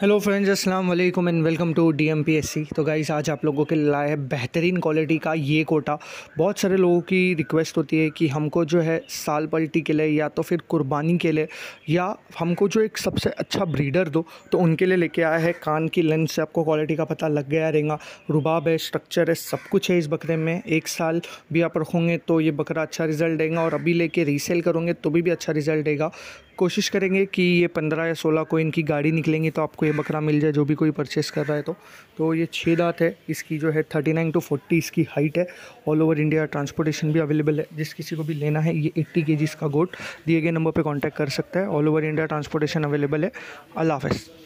hello friends अस्सलाम वालेकुम and welcome to डीएमपीएससी तो गाइस आज आप लोगों के लाए है बेहतरीन क्वालिटी का ये कोटा बहुत सारे लोगों की रिक्वेस्ट होती है कि हमको जो है साल पलटी के लिए या तो फिर कुर्बानी के लिए या हमको जो एक सबसे अच्छा ब्रीडर दो तो उनके लिए लेके आया है कान की लेंस से आपको क्वालिटी का पता लग गया रहेगा रुबाब है स्ट्रक्चर है सब कुछ है इस बकरे में एक साल भी आप रखोगे तो ये बकरा अच्छा रिजल्ट देगा और अभी लेके रीसेल करोगे तो भी, भी अच्छा रिजल्ट देगा कोशिश करेंगे कि ये पंद्रह या सोलह को इनकी गाड़ी निकलेंगी तो आपको ये बकरा मिल जाए जो भी कोई परचेस कर रहा है तो तो ये छः दांत है इसकी जो है थर्टी नाइन टू फोर्टी इसकी हाइट है ऑल ओवर इंडिया ट्रांसपोर्टेशन भी अवेलेबल है जिस किसी को भी लेना है ये एट्टी के जी इसका गोट दिए गए नंबर पर कॉन्टैक्ट कर सकता है all over India transportation available है अल्लाह हाफ़